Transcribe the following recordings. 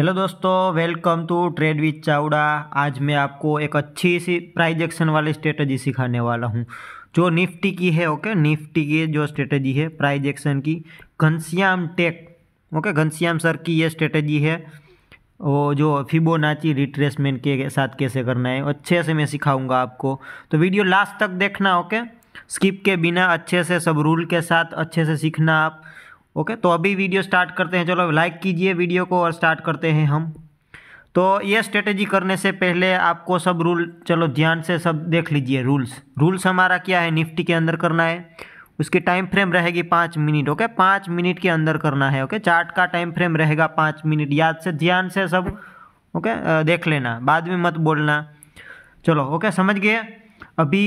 Hello दोस्तों welcome to trade with Chavda आज मैं आपको एक अच्छी सी प्राइज एक्शन वाली स्ट्रेटजी सिखाने वाला हूँ जो निफ्टी की है ओके निफ्टी की जो स्ट्रेटजी है प्राइज एक्शन की Ghanshyam tech okay Ghanshyam sir की ये स्ट्रेटजी है वो जो फिबोनाची रिट्रेसमेंट के साथ कैसे करना है अच्छे से मैं सिखाऊंगा आपको तो वीडियो लास्ट तक देखना ओके स्किप के बिना अच्छे से सब रूल के साथ अच्छे से सीखना आप ओके तो अभी वीडियो स्टार्ट करते हैं चलो लाइक कीजिए वीडियो को और स्टार्ट करते हैं हम तो ये स्ट्रेटेजी करने से पहले आपको सब रूल चलो ध्यान से सब देख लीजिए रूल्स रूल्स हमारा क्या है निफ्टी के अंदर करना है उसकी टाइम फ्रेम रहेगी पाँच मिनट ओके पाँच मिनट के अंदर करना है ओके चार्ट का टाइम फ्रेम रहेगा पाँच मिनट याद से ध्यान से सब ओके देख लेना बाद में मत बोलना चलो ओके समझ गए अभी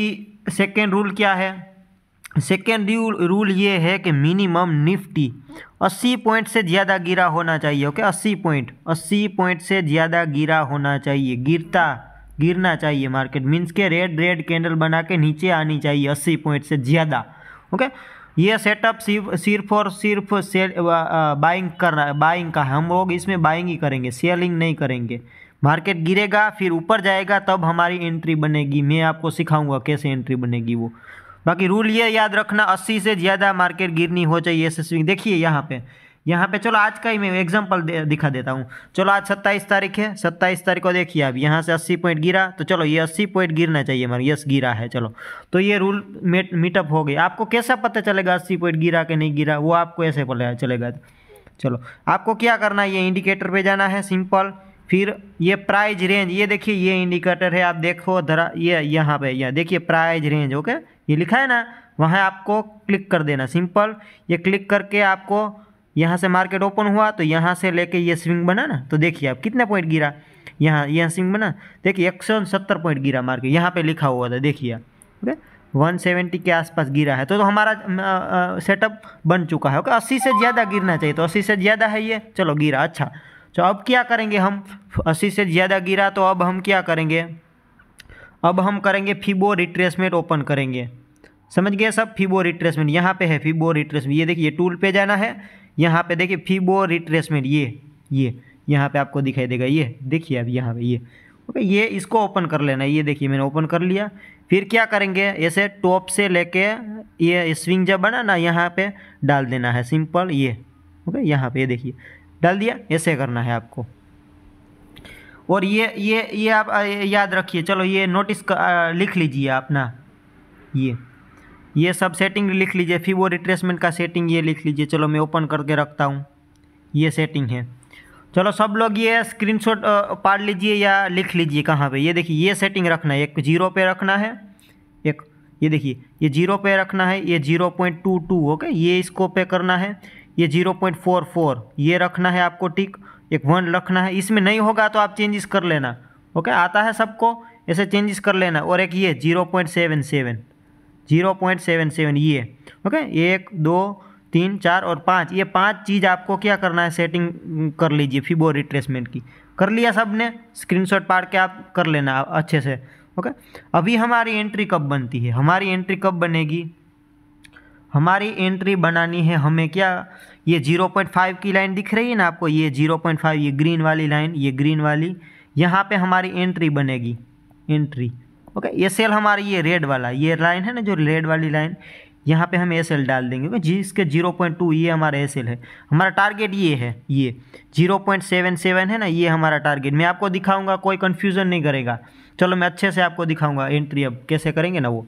सेकेंड रूल क्या है सेकेंड रूल रूल ये है कि मिनिमम निफ्टी 80 पॉइंट से ज़्यादा गिरा होना चाहिए ओके 80 पॉइंट 80 पॉइंट से ज़्यादा गिरा होना चाहिए गिरता गिरना चाहिए मार्केट मीन्स के रेड रेड कैंडल बना के नीचे आनी चाहिए 80 पॉइंट से ज़्यादा ओके ये सेटअप सिर्फ सिर्फ और सिर्फ सेल बाइंग करना बाइंग का है हम लोग इसमें बाइंग ही करेंगे सेलिंग नहीं करेंगे मार्केट गिरेगा फिर ऊपर जाएगा तब हमारी एंट्री बनेगी मैं आपको सिखाऊंगा कैसे एंट्री बनेगी वो बाकी रूल ये याद रखना अस्सी से ज़्यादा मार्केट गिरनी हो चाहिए एस देखिए यहाँ पर यहाँ पे चलो आज का ही मैं एग्जांपल दे, दिखा देता हूँ चलो आज सत्ताईस तारीख है सत्ताईस तारीख को देखिए अब यहाँ से अस्सी पॉइंट गिरा तो चलो ये अस्सी पॉइंट गिरना चाहिए हमारे यस गिरा है चलो तो ये रूल मीटअप हो गई आपको कैसा पता चलेगा अस्सी पॉइंट गिरा कि नहीं गिरा वो आपको ऐसे पता चलेगा चलो आपको क्या करना है ये इंडिकेटर पर जाना है सिंपल फिर ये प्राइज रेंज ये देखिए ये इंडिकेटर है आप देखो धरा ये यहाँ पे यह देखिए प्राइज रेंज ओके ये लिखा है ना वहाँ आपको क्लिक कर देना सिंपल ये क्लिक करके आपको यहाँ से मार्केट ओपन हुआ तो यहाँ से लेके ये स्विंग बना ना तो देखिए आप कितने पॉइंट गिरा यहाँ यहाँ स्विंग बना देखिए एक सौ सत्तर पॉइंट गिरा मार्केट यहाँ पे लिखा हुआ था देखिए ओके वन सेवेंटी के आसपास गिरा है तो, तो हमारा सेटअप बन चुका है ओके अस्सी से ज़्यादा गिरना चाहिए तो अस्सी से ज़्यादा है ये चलो गिरा अच्छा तो अब क्या करेंगे हम अस्सी से ज़्यादा गिरा तो अब हम क्या करेंगे अब हम करेंगे फिबो रिट्रेसमेंट ओपन करेंगे समझ गए सब फिबो रिट्रेसमेंट यहाँ पे है फिबो रिट्रेसमेंट ये देखिए टूल पे जाना है यहाँ पे देखिए फिबो रिट्रेसमेंट ये ये यहाँ पे आपको दिखाई देगा ये देखिए अब यहाँ पे ये ओके ये इसको ओपन कर लेना ये देखिए मैंने ओपन कर लिया फिर क्या करेंगे ऐसे टॉप से लेके ये स्विंग जब बना ना यहाँ पे डाल देना है सिंपल ये ओके यहाँ पे ये देखिए डाल दिया ऐसे करना है आपको और ये ये ये आप याद रखिए चलो ये नोटिस लिख लीजिए अपना ये ये सब सेटिंग लिख लीजिए वो रिट्रेसमेंट का सेटिंग ये लिख लीजिए चलो मैं ओपन करके रखता हूँ ये सेटिंग है चलो सब लोग ये स्क्रीनशॉट पाड़ लीजिए या लिख लीजिए कहाँ पे ये देखिए ये सेटिंग रखना है एक जीरो पे रखना है एक ये देखिए ये जीरो पे रखना है ये zero point two two okay ये इसको पे करना है ये जीरो पॉइंट फोर फोर ये रखना है आपको टिक एक वन रखना है इसमें नहीं होगा तो आप चेंजेस कर लेना ओके आता है सबको ऐसे चेंजेस कर लेना और एक ये zero point seven seven zero point seven seven ये ओके एक दो तीन चार और पाँच ये पांच चीज़ आपको क्या करना है सेटिंग कर लीजिए फिबो रिट्रेसमेंट की कर लिया सब ने शॉट पाड़ के आप कर लेना अच्छे से ओके अभी हमारी एंट्री कब बनती है हमारी एंट्री कब बनेगी हमारी एंट्री बनानी है हमें क्या ये 0.5 की लाइन दिख रही है ना आपको ये 0.5 ये ग्रीन वाली लाइन ये ग्रीन वाली यहाँ पे हमारी एंट्री बनेगी एंट्री ओके ये सेल हमारी ये रेड वाला ये लाइन है ना जो रेड वाली लाइन यहाँ पे हम एस एल डाल देंगे ओके जिसके जीरो पॉइंट टू ये हमारा एस एल है हमारा टारगेट ये है ये जीरो पॉइंट सेवन सेवन है ना ये हमारा टारगेट मैं आपको दिखाऊंगा कोई कन्फ्यूज़न नहीं करेगा चलो मैं अच्छे से आपको दिखाऊंगा एंट्री अब कैसे करेंगे ना वो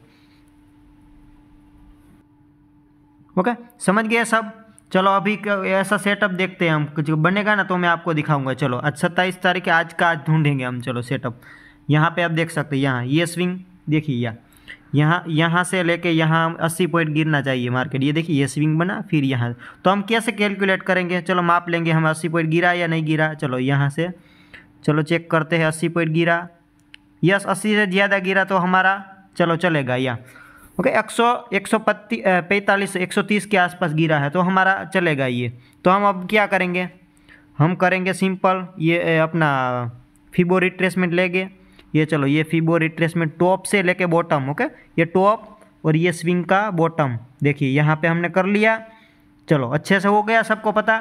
ओके समझ गया सब चलो अभी ऐसा सेटअप देखते हैं हम कुछ बनेगा ना तो मैं आपको दिखाऊंगा चलो आज सत्ताईस तारीख आज का आज ढूंढेंगे हम चलो सेटअप यहाँ पे आप देख सकते हैं यहाँ ये स्विंग देखिए यहाँ यहाँ से लेके यहाँ अस्सी पॉइंट गिरना चाहिए मार्केट ये देखिए ये स्विंग बना फिर यहाँ तो हम कैसे कैलकुलेट करेंगे चलो माप लेंगे हम अस्सी पॉइंट गिरा या नहीं गिरा चलो यहाँ से चलो चेक करते हैं अस्सी पॉइंट गिरा यस अस्सी से ज़्यादा गिरा तो हमारा चलो चलेगा यहाँ ओके एक सौ एक सौ पैंतालीस एक सौ तीस के आसपास गिरा है तो हमारा चलेगा ये तो हम अब क्या करेंगे हम करेंगे सिंपल ये अपना फिबो रिट्रेसमेंट लेंगे ये चलो ये फीबो रिट्रेसमेंट टॉप से लेके बॉटम ओके ये टॉप और ये स्विंग का बॉटम देखिए यहाँ पे हमने कर लिया चलो अच्छे से हो गया सबको पता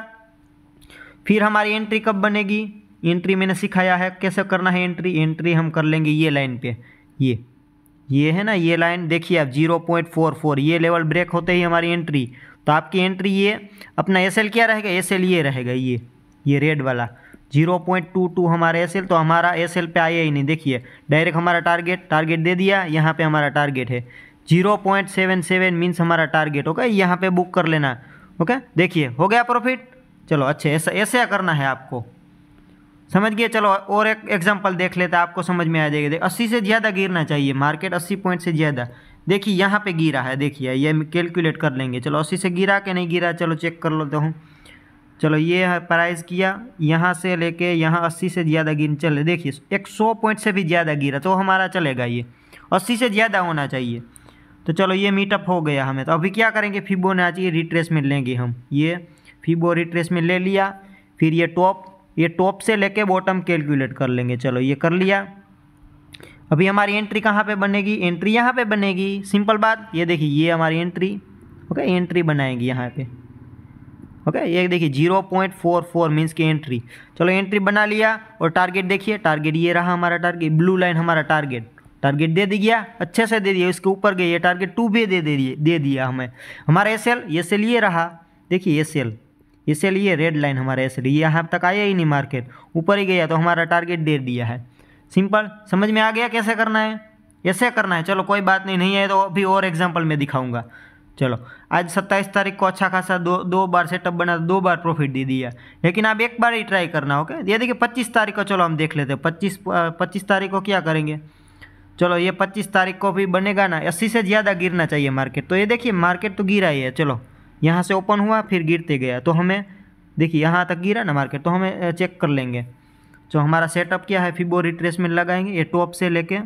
फिर हमारी एंट्री कब बनेगी एंट्री मैंने सिखाया है कैसे करना है एंट्री एंट्री हम कर लेंगे ये लाइन पे ये ये है ना ये लाइन देखिए आप जीरो पॉइंट फोर फोर ये लेवल ब्रेक होते ही हमारी एंट्री तो आपकी एंट्री ये अपना एस एल क्या रहेगा एस एल ये रहेगा ये ये रेड वाला जीरो पॉइंट टू टू हमारा एस एल तो हमारा एस एल पे आया ही नहीं देखिए डायरेक्ट हमारा टारगेट टारगेट दे दिया यहाँ पे हमारा टारगेट है zero point seven seven means हमारा टारगेट ओके यहाँ पर बुक कर लेना ओके देखिए हो गया प्रॉफिट चलो अच्छा ऐसा ऐसा करना है आपको समझ गए चलो और एक एग्जांपल देख लेते हैं आपको समझ में आ जाएगा देख अस्सी से ज़्यादा गिरना चाहिए मार्केट अस्सी पॉइंट से ज़्यादा देखिए यहाँ पे गिरा है देखिए ये कैलकुलेट कर लेंगे चलो अस्सी से गिरा कि नहीं गिरा चलो चेक कर लेता हूँ चलो ये है प्राइस किया यहाँ से लेके यहाँ अस्सी से ज़्यादा गिर चले देखिए एक सौ पॉइंट से भी ज़्यादा गिरा तो हमारा चलेगा ये अस्सी से ज़्यादा होना चाहिए तो चलो ये मीटअप हो गया हमें तो अभी क्या करेंगे फिबो रिट्रेस में लेंगे हम ये फिबो रिट्रेस में ले लिया फिर ये टॉप ये टॉप से लेके बॉटम कैलकुलेट कर लेंगे चलो ये कर लिया अभी हमारी एंट्री कहाँ पे बनेगी एंट्री यहाँ पे बनेगी सिंपल बात ये देखिए ये हमारी एंट्री ओके एंट्री बनाएगी यहाँ पे ओके ये देखिए zero point four four means की एंट्री चलो एंट्री बना लिया और टारगेट देखिए टारगेट ये रहा हमारा टारगेट ब्लू लाइन हमारा टारगेट टारगेट दे दिया अच्छे से दे दिया इसके ऊपर गई ये टारगेट टू भी दे दे दिए दे दिया हमें हमारा एस एल ये सेल ये रहा देखिए एस एल इसीलिए रेड लाइन हमारे ऐसे रही यहाँ तक आया ही नहीं मार्केट ऊपर ही गया तो हमारा टारगेट दे दिया है सिंपल समझ में आ गया कैसे करना है ऐसे करना है चलो कोई बात नहीं नहीं है तो अभी और एग्जाम्पल मैं दिखाऊंगा चलो आज 27 तारीख को अच्छा खासा दो दो बार सेटअप बना दो बार प्रॉफिट दे दिया लेकिन आप एक बार ही ट्राई करना ओके ये देखिए पच्चीस तारीख को चलो हम देख लेते हैं पच्चीस पच्चीस तारीख को क्या करेंगे चलो ये पच्चीस तारीख को भी बनेगा ना अस्सी से ज़्यादा गिरना चाहिए मार्केट तो ये देखिए मार्केट तो गिरा ही है चलो यहाँ से ओपन हुआ फिर गिरते गया तो हमें देखिए यहाँ तक गिरा ना मार्केट तो हमें चेक कर लेंगे जो तो हमारा सेटअप क्या है फिर वो रिट्रेसमेंट लगाएंगे ये टॉप से लेके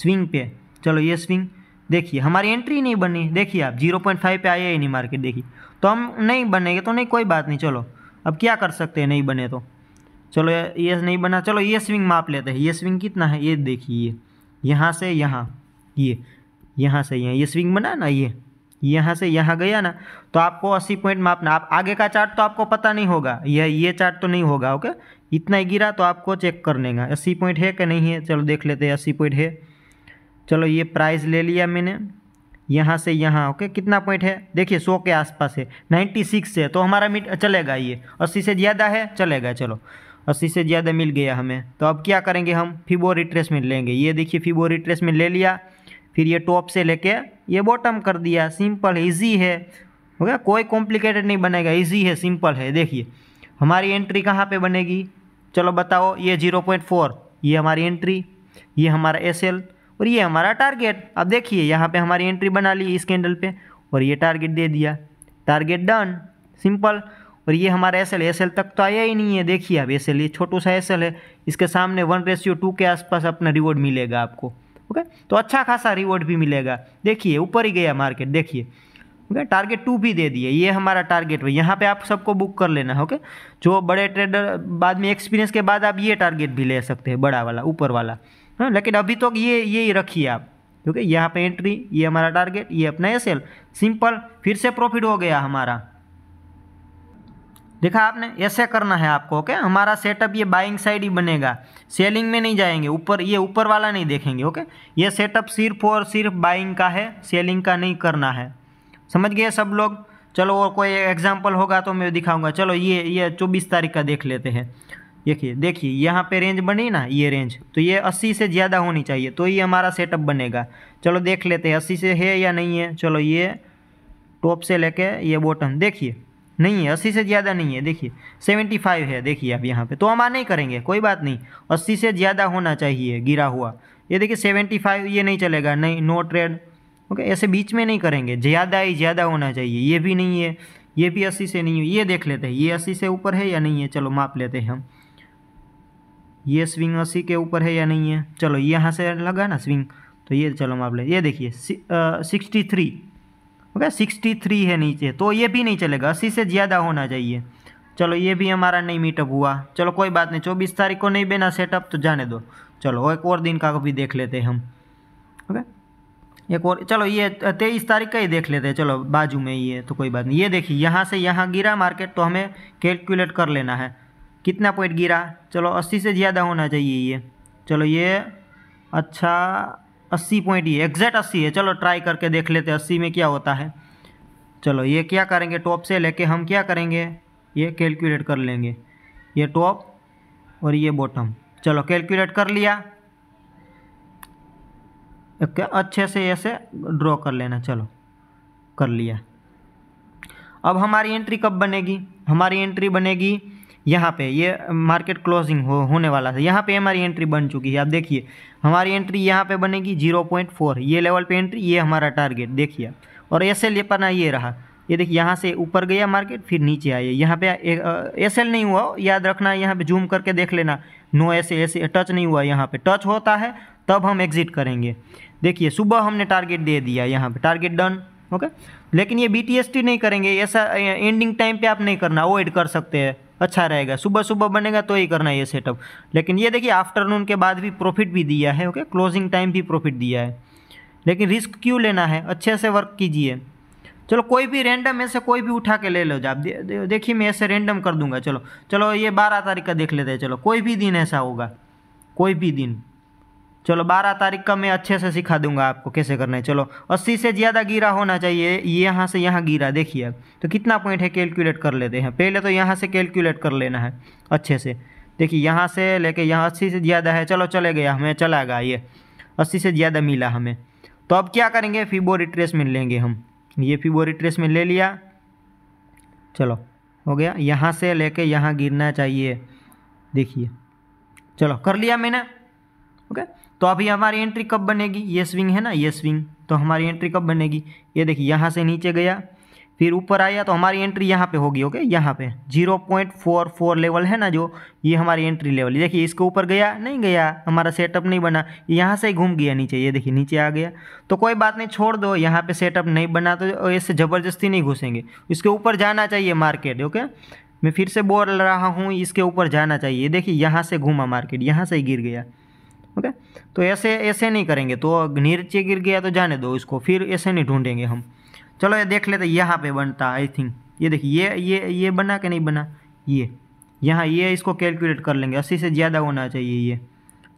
स्विंग पे चलो ये स्विंग देखिए हमारी एंट्री नहीं बनी देखिए आप जीरो पॉइंट फाइव पर आया ही नहीं मार्केट देखिए तो हम नहीं बनेंगे तो नहीं कोई बात नहीं चलो अब क्या कर सकते हैं नहीं बने तो चलो ये नहीं बना चलो ये स्विंग माप लेते हैं ये स्विंग कितना है ये देखिए ये यहाँ से यहाँ ये यहाँ से यहाँ ये स्विंग बना ना ये यहाँ से यहाँ गया ना तो आपको अस्सी पॉइंट मापना आप आगे का चार्ट तो आपको पता नहीं होगा यह ये चार्ट तो नहीं होगा ओके इतना ही गिरा तो आपको चेक कर लेगा अस्सी पॉइंट है कि नहीं है चलो देख लेते हैं अस्सी पॉइंट है चलो ये प्राइस ले लिया मैंने यहाँ से यहाँ ओके कितना पॉइंट है देखिए सौ के आसपास है नाइन्टी सिक्स है तो हमारा मीट चलेगा ये अस्सी से ज़्यादा है चलेगा चलो अस्सी से ज़्यादा मिल गया हमें तो अब क्या करेंगे हम फिबो रिट्रेसमेंट लेंगे ये देखिए फिबो रिट्रेसमेंट ले लिया फिर ये टॉप से लेके ये बॉटम कर दिया सिंपल इजी है हो गया कोई कॉम्प्लिकेटेड नहीं बनेगा इजी है सिंपल है देखिए हमारी एंट्री कहाँ पे बनेगी चलो बताओ ये जीरो पॉइंट फोर ये हमारी एंट्री ये हमारा एस एल और ये हमारा टारगेट अब देखिए यहाँ पे हमारी एंट्री बना ली इस कैंडल पे और ये टारगेट दे दिया टारगेट डन सिंपल और ये हमारा एस एल एस एल तक तो आया ही नहीं है देखिए अब एस एल ये छोटू सा एस एल है इसके सामने वन रेशियो टू के आसपास अपना रिवॉर्ड मिलेगा आपको ओके तो अच्छा खासा रिवॉर्ड भी मिलेगा देखिए ऊपर ही गया मार्केट देखिए ओके टारगेट टू भी दे दिए ये हमारा टारगेट है यहाँ पे आप सबको बुक कर लेना है ओके जो बड़े ट्रेडर बाद में एक्सपीरियंस के बाद आप ये टारगेट भी ले सकते हैं बड़ा वाला ऊपर वाला हाँ लेकिन अभी तो ये ये ही रखिए आप ओके यहाँ पे एंट्री ये हमारा टारगेट ये अपना एस सिंपल फिर से प्रॉफिट हो गया हमारा देखा आपने ऐसे करना है आपको ओके हमारा सेटअप ये बाइंग साइड ही बनेगा सेलिंग में नहीं जाएंगे ऊपर ये ऊपर वाला नहीं देखेंगे ओके ये सेटअप सिर्फ और सिर्फ बाइंग का है सेलिंग का नहीं करना है समझ गए सब लोग चलो और कोई एग्जाम्पल होगा तो मैं दिखाऊंगा चलो ये ये चौबीस तारीख का देख लेते हैं देखिए देखिए यहाँ पे रेंज बनी ना ये रेंज तो ये अस्सी से ज़्यादा होनी चाहिए तो ये हमारा सेटअप बनेगा चलो देख लेते हैं अस्सी से है या नहीं है चलो ये टॉप से लेके ये बॉटम देखिए नहीं है अस्सी से ज़्यादा नहीं है देखिए सेवेंटी फाइव है देखिए आप यहाँ पे तो हम नहीं करेंगे कोई बात नहीं अस्सी से ज़्यादा होना चाहिए गिरा हुआ ये देखिए सेवेंटी फाइव ये नहीं चलेगा नहीं नो ट्रेड ओके ऐसे बीच में नहीं करेंगे ज़्यादा ही ज़्यादा होना चाहिए ये भी नहीं है ये भी अस्सी से नहीं है ये देख लेते हैं ये अस्सी से ऊपर है या नहीं है चलो माप लेते हैं हम ये स्विंग अस्सी के ऊपर है या नहीं है चलो यहाँ से लगा ना स्विंग तो ये चलो माप ले ये देखिए sixty three uh, okay sixty three है नीचे तो ये भी नहीं चलेगा अस्सी से ज़्यादा होना चाहिए चलो ये भी हमारा नहीं मीटअप हुआ चलो कोई बात नहीं चौबीस तारीख को नहीं बेना सेटअप तो जाने दो चलो एक और दिन का भी देख लेते हैं हम ओके एक और चलो ये तेईस तारीख का ही देख लेते हैं चलो बाजू में ये तो कोई बात नहीं ये देखिए यहाँ से यहाँ गिरा मार्केट तो हमें कैलकुलेट कर लेना है कितना पॉइंट गिरा चलो अस्सी से ज़्यादा होना चाहिए ये चलो ये अच्छा अस्सी पॉइंट ये एग्जैक्ट अस्सी है चलो ट्राई करके देख लेते हैं अस्सी में क्या होता है चलो ये क्या करेंगे टॉप से लेके हम क्या करेंगे ये कैलकुलेट कर लेंगे ये टॉप और ये बॉटम चलो कैलकुलेट कर लिया अच्छे से ऐसे ड्रॉ कर लेना चलो कर लिया अब हमारी एंट्री कब बनेगी हमारी एंट्री बनेगी यहाँ पे ये मार्केट क्लोजिंग हो होने वाला था यहाँ पे हमारी एंट्री बन चुकी है आप देखिए हमारी एंट्री यहाँ पे बनेगी जीरो पॉइंट फोर ये लेवल पे एंट्री ये हमारा टारगेट देखिए और एस एल अपना ये रहा ये देखिए यहाँ से ऊपर गया मार्केट फिर नीचे आया यहाँ पे एस एल नहीं हुआ याद रखना यहाँ पे जूम करके देख लेना नो ऐसे ऐसे टच नहीं हुआ यहाँ पे टच होता है तब हम एग्जिट करेंगे देखिए सुबह हमने टारगेट दे दिया यहाँ पे टारगेट डन ओके लेकिन ये बी नहीं करेंगे ऐसा एंडिंग टाइम पे आप नहीं करना अवॉइड कर सकते हैं अच्छा रहेगा सुबह सुबह बनेगा तो ही करना ये सेटअप लेकिन ये देखिए आफ्टरनून के बाद भी प्रॉफिट भी दिया है ओके क्लोजिंग टाइम भी प्रॉफिट दिया है लेकिन रिस्क क्यों लेना है अच्छे से वर्क कीजिए चलो कोई भी रैंडम ऐसे कोई भी उठा के ले लो आप देखिए मैं ऐसे रैंडम कर दूंगा चलो चलो ये बारह तारीख का देख लेते हैं चलो कोई भी दिन ऐसा होगा कोई भी दिन चलो बारह तारीख का मैं अच्छे से सिखा दूंगा आपको कैसे करना है चलो अस्सी से ज़्यादा गिरा होना चाहिए ये यहाँ से यहाँ गिरा देखिए तो कितना पॉइंट है कैलकुलेट कर लेते हैं पहले तो यहाँ से कैलकुलेट कर लेना है अच्छे से देखिए यहाँ से लेके यहाँ अस्सी से ज़्यादा है चलो चले गया हमें चला गया ये अस्सी से ज़्यादा मिला हमें तो अब क्या करेंगे फीबो रिट्रेसमेंट लेंगे हम ये फीबो रिट्रेसमेंट ले लिया चलो हो गया यहाँ से लेके यहाँ गिरना चाहिए देखिए चलो कर लिया मैंने ओके तो अभी हमारी एंट्री कब बनेगी ये स्विंग है ना ये स्विंग तो हमारी एंट्री कब बनेगी ये देखिए यहाँ से नीचे गया फिर ऊपर आया तो हमारी एंट्री यहाँ पे होगी ओके यहाँ पे zero point four four level है ना जो ये हमारी एंट्री लेवल देखिए इसके ऊपर गया नहीं गया हमारा सेटअप नहीं बना यहाँ से ही घूम गया नीचे ये देखिए नीचे आ गया तो कोई बात नहीं छोड़ दो यहाँ पे सेटअप नहीं बना तो इससे ज़बरदस्ती नहीं घुसेंगे इसके ऊपर जाना चाहिए मार्केट ओके मैं फिर से बोल रहा हूँ इसके ऊपर जाना चाहिए देखिए यहाँ से घूमा मार्केट यहाँ से ही गिर गया ओके तो ऐसे ऐसे नहीं करेंगे तो नीचे गिर गया तो जाने दो इसको फिर ऐसे नहीं ढूंढेंगे हम चलो ये देख लेते यहाँ पे बनता आई थिंक ये देखिए ये ये ये बना कि नहीं बना ये यहाँ ये इसको कैलकुलेट कर लेंगे अस्सी से ज़्यादा होना चाहिए ये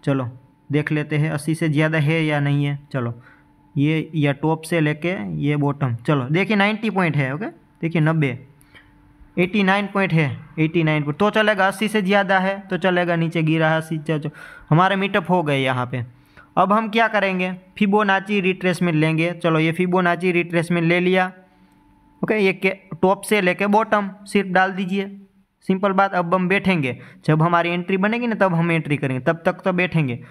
चलो देख लेते हैं अस्सी से ज़्यादा है या नहीं है चलो ये या टॉप से लेके ये बॉटम चलो देखिए नाइन्टी पॉइंट है ओके देखिए नब्बे एटी नाइन पॉइंट है एटी नाइन पॉइंट तो चलेगा अस्सी से ज़्यादा है तो चलेगा नीचे गिरा अस्सी हमारे मीटअप हो गए यहाँ पे अब हम क्या करेंगे फिबोनाची रिट्रेसमेंट लेंगे चलो ये फिबोनाची रिट्रेसमेंट ले लिया ओके ये टॉप से लेके बॉटम सिर्फ डाल दीजिए सिंपल बात अब हम बैठेंगे जब हमारी एंट्री बनेगी ना तब हम एंट्री करेंगे तब तक तो बैठेंगे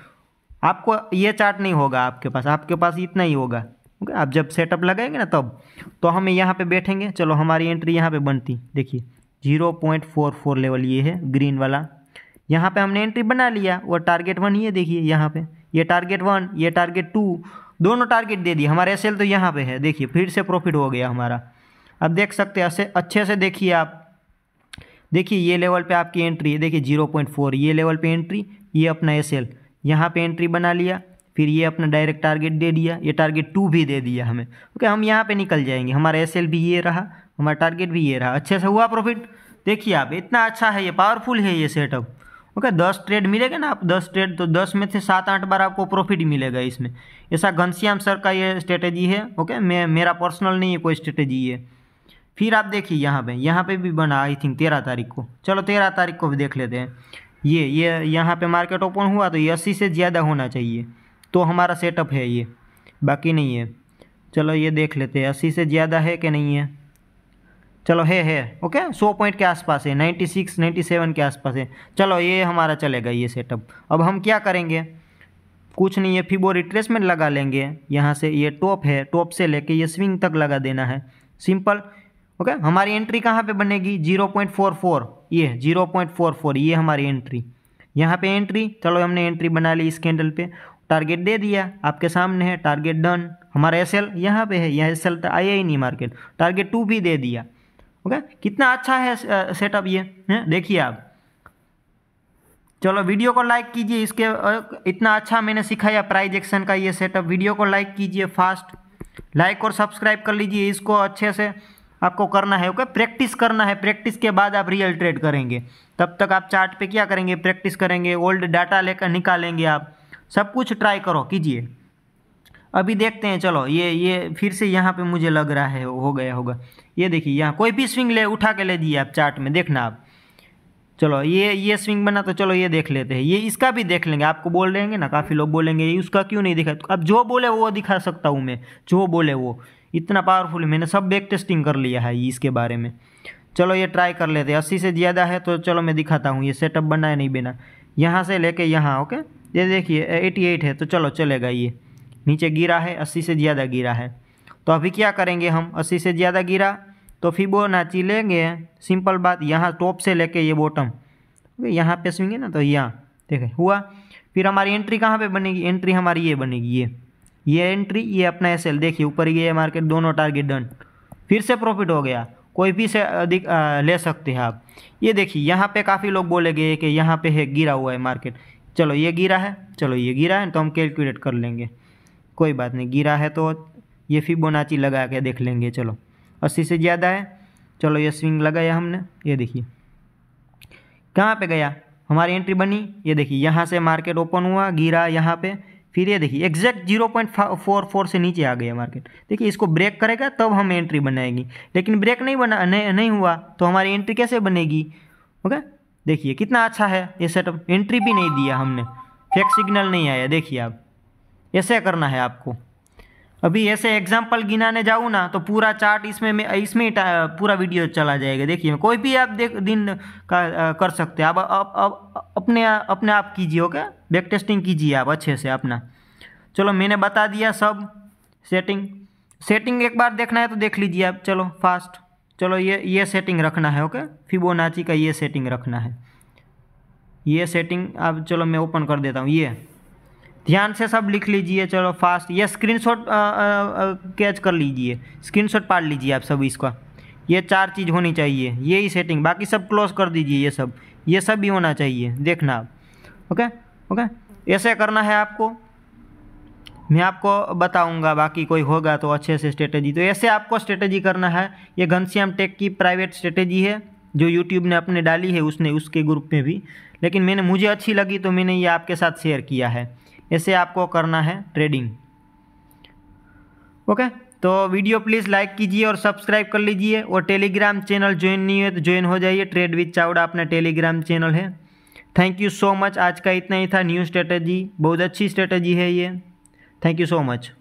आपको ये चार्ट नहीं होगा आपके पास आपके पास इतना ही होगा ओके आप जब सेटअप लगाएंगे ना तब तो हम यहाँ पे बैठेंगे चलो हमारी एंट्री यहाँ पे बनती देखिए zero point four four level ये है ग्रीन वाला यहाँ पे हमने एंट्री बना लिया और टारगेट वन ही है देखिए यहाँ पे ये टारगेट वन ये टारगेट टू दोनों टारगेट दे दिए हमारा एस तो यहाँ पे है देखिए फिर से प्रॉफिट हो गया हमारा अब देख सकते हैं अच्छे से देखिए आप देखिए ये लेवल पर आपकी एंट्री है देखिए जीरो पॉइंट फोर ये लेवल पर एंट्री ये अपना एस एल यहाँ पर एंट्री बना लिया फिर ये अपना डायरेक्ट टारगेट दे दिया ये टारगेट टू भी दे दिया हमें ओके हम यहाँ पे निकल जाएंगे हमारा एस भी ये रहा हमारा टारगेट भी ये रहा अच्छे से हुआ प्रॉफिट देखिए आप इतना अच्छा है ये पावरफुल है ये सेटअप ओके दस ट्रेड मिलेगा ना आप दस ट्रेड तो दस में से सात आठ बार आपको प्रॉफिट मिलेगा इसमें ऐसा घनश्याम सर का ये स्ट्रेटेजी है ओके मैं मेरा पर्सनल नहीं है कोई स्ट्रेटेजी है फिर आप देखिए यहाँ पे यहाँ पे भी बना आई थिंक तेरह तारीख को चलो तेरह तारीख को भी देख लेते हैं ये ये यहाँ पे मार्केट ओपन हुआ तो ये अस्सी से ज़्यादा होना चाहिए तो हमारा सेटअप है ये बाकी नहीं है चलो ये देख लेते हैं अस्सी से ज़्यादा है कि नहीं है चलो है है ओके सौ पॉइंट के आसपास है नाइन्टी सिक्स नाइन्टी सेवन के आसपास है चलो ये हमारा चलेगा ये सेटअप अब हम क्या करेंगे कुछ नहीं है फिर वो रिट्रेसमेंट लगा लेंगे यहाँ से ये टॉप है टॉप से लेके ये स्विंग तक लगा देना है सिंपल ओके हमारी एंट्री कहाँ पे बनेगी जीरो पॉइंट फोर फोर ये जीरो पॉइंट फोर फोर ये हमारी एंट्री यहाँ पे एंट्री चलो हमने एंट्री बना ली इस कैंडल पे टारगेट दे दिया आपके सामने है टारगेट डन हमारा एस एल यहाँ पे है यह एस एल तो आया ही नहीं मार्केट टारगेट टू भी दे दिया ओके कितना अच्छा है सेटअप ये देखिए आप चलो वीडियो को लाइक कीजिए इसके इतना अच्छा मैंने सिखाया प्राइज एक्शन का ये सेटअप वीडियो को लाइक कीजिए फास्ट लाइक और सब्सक्राइब कर लीजिए इसको अच्छे से आपको करना है ओके प्रैक्टिस करना है प्रैक्टिस के बाद आप रियल ट्रेड करेंगे तब तक आप चार्ट पे क्या करेंगे प्रैक्टिस करेंगे ओल्ड डाटा लेकर निकालेंगे आप सब कुछ ट्राई करो कीजिए अभी देखते हैं चलो ये ये फिर से यहाँ पे मुझे लग रहा है हो गया होगा ये देखिए यहाँ कोई भी स्विंग ले उठा के ले दिए आप चार्ट में देखना आप चलो ये ये स्विंग बना तो चलो ये देख लेते हैं ये इसका भी देख लेंगे आपको बोल रहेंगे ना काफ़ी लोग बोलेंगे उसका क्यों नहीं दिखा अब जो बोले वो दिखा सकता हूँ मैं जो बोले वो इतना पावरफुल मैंने सब बैक टेस्टिंग कर लिया है इसके बारे में चलो ये ट्राई कर लेते हैं अस्सी से ज़्यादा है तो चलो मैं दिखाता हूँ ये सेटअप बना है नहीं बना यहाँ से लेके यहाँ ओके ये देखिए एटी एट है तो चलो चलेगा ये नीचे गिरा है अस्सी से ज़्यादा गिरा है तो अभी क्या करेंगे हम अस्सी से ज़्यादा गिरा तो फिबोनाची लेंगे सिंपल बात यहाँ टॉप से लेके ये बॉटम तो यहाँ पे स्विंग ना तो यहाँ देखे हुआ फिर हमारी एंट्री कहाँ पे बनेगी एंट्री हमारी ये बनेगी ये ये एंट्री ये अपना एस देखिए ऊपर ये मार्केट दोनों टारगेट डन फिर से प्रॉफिट हो गया कोई भी से अधिक ले सकते हैं आप ये देखिए यहाँ पे काफ़ी लोग बोलेंगे कि यहाँ पे है गिरा हुआ है मार्केट चलो ये गिरा है चलो ये गिरा है तो हम कैलकुलेट कर लेंगे कोई बात नहीं गिरा है तो ये फिबोनाची लगा के देख लेंगे चलो अस्सी से ज़्यादा है चलो ये स्विंग लगाया हमने ये देखिए कहाँ पे गया हमारी एंट्री बनी ये देखिए यहाँ से मार्केट ओपन हुआ गिरा यहाँ पे फिर ये देखिए exact zero point four four से नीचे आ गया मार्केट देखिए इसको ब्रेक करेगा तब हम एंट्री बनाएगी लेकिन ब्रेक नहीं बना नहीं, नहीं हुआ तो हमारी एंट्री कैसे बनेगी ओके देखिए कितना अच्छा है ये सेटअप एंट्री भी नहीं दिया हमने फेक सिग्नल नहीं आया देखिए आप ऐसे करना है आपको अभी ऐसे एग्जाम्पल गिनाने जाऊँ ना तो पूरा चार्ट इसमें में इसमें पूरा वीडियो चला जाएगा देखिए कोई भी आप देख दिन का आ, कर सकते हैं अब अब अपने अपने आप कीजिए ओके बैक टेस्टिंग कीजिए आप अच्छे से अपना चलो मैंने बता दिया सब सेटिंग सेटिंग एक बार देखना है तो देख लीजिए आप चलो फास्ट चलो ये ये सेटिंग रखना है ओके फिबोनाची का ये सेटिंग रखना है ये सेटिंग अब चलो मैं ओपन कर देता हूँ ये ध्यान से सब लिख लीजिए चलो फास्ट ये स्क्रीनशॉट कैच कर लीजिए स्क्रीनशॉट पाड़ लीजिए आप सब इसका ये चार चीज़ होनी चाहिए ही सेटिंग बाकी सब क्लोज कर दीजिए ये सब ये सब भी होना चाहिए देखना आप ओके ओके ऐसे करना है आपको मैं आपको बताऊंगा बाकी कोई होगा तो अच्छे से स्ट्रेटेजी तो ऐसे आपको स्ट्रेटेजी करना है ये घनश्याम टेक की प्राइवेट स्ट्रेटेजी है जो यूट्यूब ने अपने डाली है उसने उसके ग्रुप में भी लेकिन मैंने मुझे अच्छी लगी तो मैंने ये आपके साथ शेयर किया है ऐसे आपको करना है ट्रेडिंग ओके तो वीडियो प्लीज़ लाइक कीजिए और सब्सक्राइब कर लीजिए और टेलीग्राम चैनल ज्वाइन नहीं है तो ज्वाइन हो जाइए ट्रेड विथ चावड़ा अपना टेलीग्राम चैनल है थैंक यू सो मच आज का इतना ही था न्यू स्ट्रेटजी बहुत अच्छी स्ट्रेटेजी है ये Thank you so much.